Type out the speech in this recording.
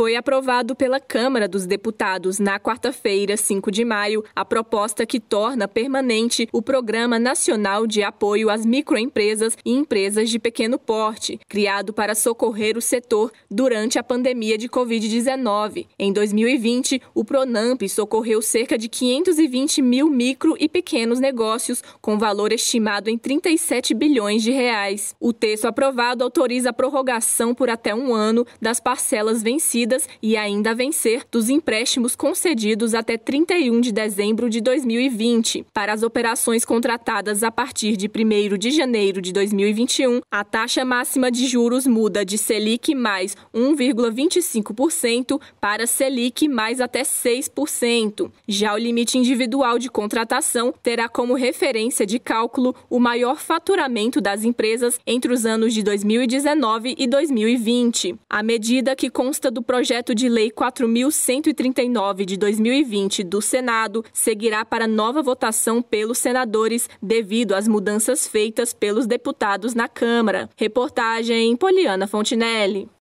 foi aprovado pela Câmara dos Deputados na quarta-feira, 5 de maio, a proposta que torna permanente o Programa Nacional de Apoio às Microempresas e Empresas de Pequeno Porte, criado para socorrer o setor durante a pandemia de Covid-19. Em 2020, o Pronamp socorreu cerca de 520 mil micro e pequenos negócios, com valor estimado em 37 bilhões de reais. O texto aprovado autoriza a prorrogação por até um ano das parcelas vencidas e ainda a vencer dos empréstimos concedidos até 31 de dezembro de 2020. Para as operações contratadas a partir de 1 de janeiro de 2021, a taxa máxima de juros muda de Selic mais 1,25% para Selic mais até 6%. Já o limite individual de contratação terá como referência de cálculo o maior faturamento das empresas entre os anos de 2019 e 2020. A medida que consta do projeto projeto de lei 4139 de 2020 do Senado seguirá para nova votação pelos senadores devido às mudanças feitas pelos deputados na Câmara. Reportagem Poliana Fontinelli.